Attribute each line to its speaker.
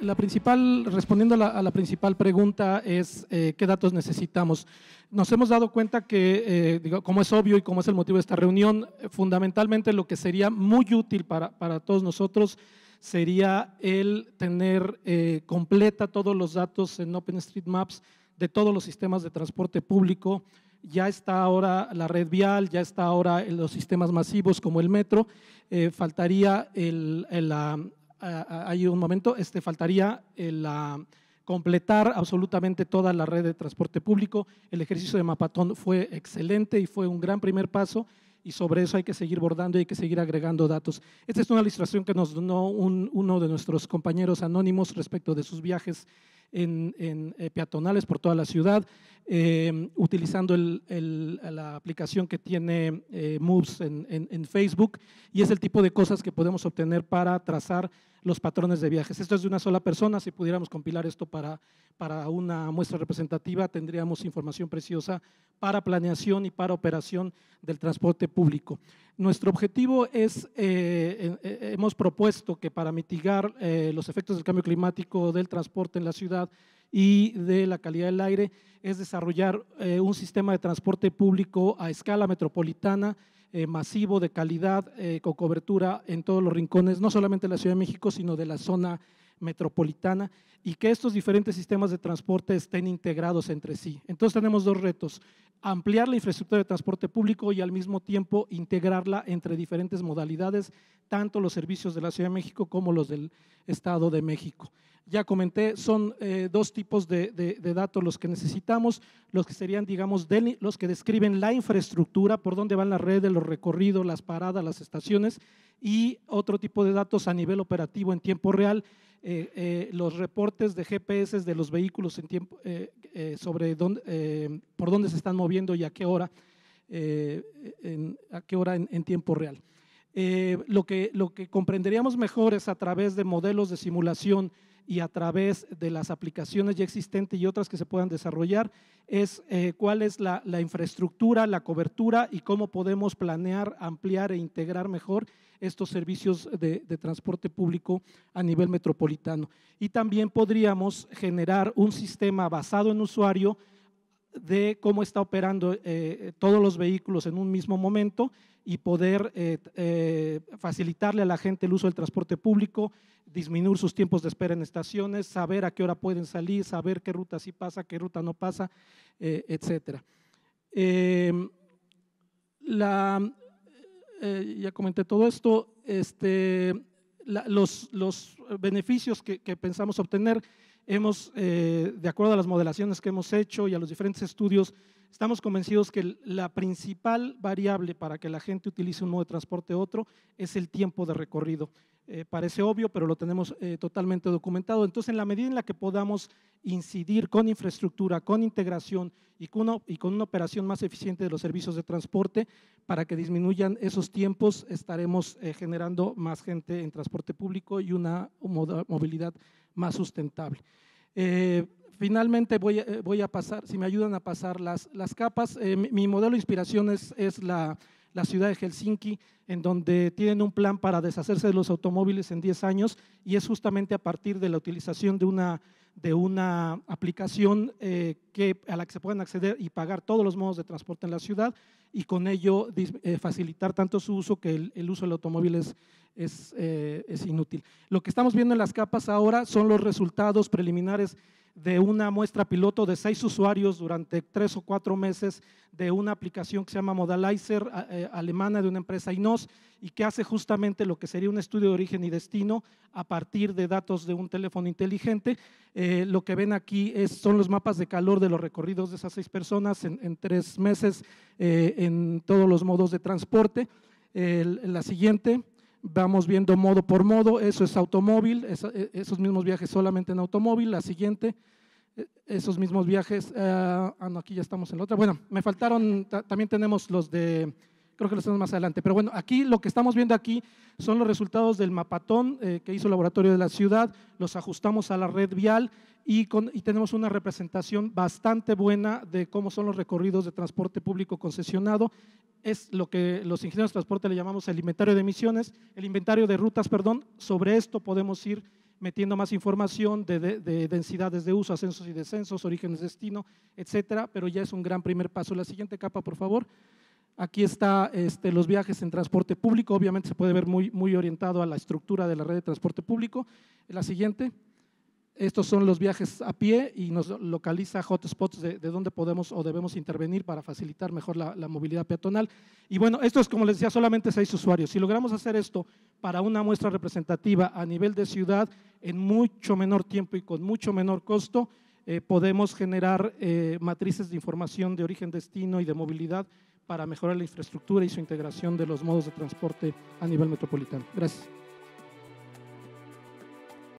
Speaker 1: la principal, respondiendo a la, principal pregunta es eh, qué datos necesitamos. Nos hemos dado cuenta que, eh, como es obvio y como es el motivo de esta reunión, fundamentalmente lo que sería muy útil para, todos nosotros sería el tener eh, completa todos los datos en OpenStreetMaps de todos los sistemas de transporte público. Ya está ahora la red vial, ya está ahora los sistemas masivos como el metro. faltaría el, la hay un momento, este, faltaría la completar absolutamente toda la red de transporte público. El ejercicio de Mapatón fue excelente y fue un gran primer paso y sobre eso hay que seguir bordando y hay que seguir agregando datos. Esta es una ilustración que nos donó uno de nuestros compañeros anónimos respecto de sus viajes en, eh, peatonales por toda la ciudad, eh, utilizando la aplicación que tiene eh, Moves en, en Facebook y es el tipo de cosas que podemos obtener para trazar los patrones de viajes. Esto es de una sola persona, si pudiéramos compilar esto para, para una muestra representativa, tendríamos información preciosa para planeación y para operación del transporte público. Nuestro objetivo es, eh, eh, hemos propuesto que para mitigar eh, los efectos del cambio climático del transporte en la ciudad y de la calidad del aire, es desarrollar un sistema de transporte público a escala metropolitana eh, masivo, de calidad, eh, con cobertura en todos los rincones, no solamente de la Ciudad de México, sino de la zona metropolitana y que estos diferentes sistemas de transporte estén integrados entre sí. Entonces tenemos dos retos, ampliar la infraestructura de transporte público y al mismo tiempo integrarla entre diferentes modalidades, tanto los servicios de la Ciudad de México como los del Estado de México ya comenté, son eh, dos tipos de, datos los que necesitamos, los que serían, digamos, los que describen la infraestructura, por dónde van las redes, los recorridos, las paradas, las estaciones, y otro tipo de datos a nivel operativo en tiempo real, eh, eh, los reportes de GPS de los vehículos en tiempo, sobre dónde, por dónde se están moviendo y a qué hora, en, a qué hora en, tiempo real. lo, que, lo que comprenderíamos mejor es a través de modelos de simulación, y a través de las aplicaciones ya existentes y otras que se puedan desarrollar, es eh, cuál es la, infraestructura, la cobertura y cómo podemos planear, ampliar e integrar mejor estos servicios de, transporte público a nivel metropolitano. Y también podríamos generar un sistema basado en usuario de cómo está operando eh, todos los vehículos en un mismo momento y poder eh, facilitarle a la gente el uso del transporte público, disminuir sus tiempos de espera en estaciones, saber a qué hora pueden salir, saber qué ruta sí pasa, qué ruta no pasa, eh, etcétera. Em, eh, ya comenté todo esto, este, los, beneficios que pensamos obtener hemos, eh, de acuerdo a las modelaciones que hemos hecho y a los diferentes estudios, estamos convencidos que la principal variable para que la gente utilice un modo de transporte u otro es el tiempo de recorrido. Eh, parece obvio, pero lo tenemos eh, totalmente documentado. Entonces, en la medida en la que podamos incidir con infraestructura, con integración y con, una, operación más eficiente de los servicios de transporte, para que disminuyan esos tiempos, estaremos generando más gente en transporte público y una movilidad más sustentable. Eh, finalmente eh, voy, a pasar, si me ayudan a pasar las, las capas, eh, mi, modelo de inspiración es, es la, la ciudad de Helsinki, en donde tienen un plan para deshacerse de los automóviles en 10 años y es justamente a partir de la utilización de una, de una aplicación eh, que, a la que se pueden acceder y pagar todos los modos de transporte en la ciudad y con ello eh, facilitar tanto su uso que el, uso del automóvil es, eh, es inútil. Lo que estamos viendo en las capas ahora son los resultados preliminares de una muestra piloto de seis usuarios durante tres o cuatro meses de una aplicación que se llama Modalizer, eh, alemana de una empresa INOS, y que hace justamente lo que sería un estudio de origen y destino a partir de datos de un teléfono inteligente. Eh, lo que ven aquí son los mapas de calor de los recorridos de esas seis personas en, tres meses eh, en todos los modos de transporte. la siguiente vamos viendo modo por modo, eso es automóvil, e, esos mismos viajes solamente en automóvil, la siguiente, e, esos mismos viajes, eh, ah, no, aquí ya estamos en la otra. Bueno, me faltaron, también tenemos los de creo que lo tenemos más adelante. Pero bueno, aquí lo que estamos viendo aquí son los resultados del mapatón eh, que hizo el laboratorio de la ciudad, los ajustamos a la red vial y, tenemos una representación bastante buena de cómo son los recorridos de transporte público concesionado. Es lo que los ingenieros de transporte le llamamos el inventario de emisiones, el inventario de rutas, perdón. Sobre esto podemos ir metiendo más información de, densidades de uso, ascensos y descensos, orígenes, destino, etcétera, pero ya es un gran primer paso. La siguiente capa, por favor. Aquí está este, los viajes en transporte público, obviamente se puede ver muy, muy orientado a la estructura de la red de transporte público. La siguiente, estos son los viajes a pie y nos localiza hotspots de, donde podemos o debemos intervenir para facilitar mejor la, movilidad peatonal. Y bueno, esto es como les decía, solamente seis usuarios. Si logramos hacer esto para una muestra representativa a nivel de ciudad en mucho menor tiempo y con mucho menor costo, eh, podemos generar eh, matrices de información de origen, destino y de movilidad para mejorar la infraestructura y su integración de los modos de transporte a nivel metropolitano. Gracias.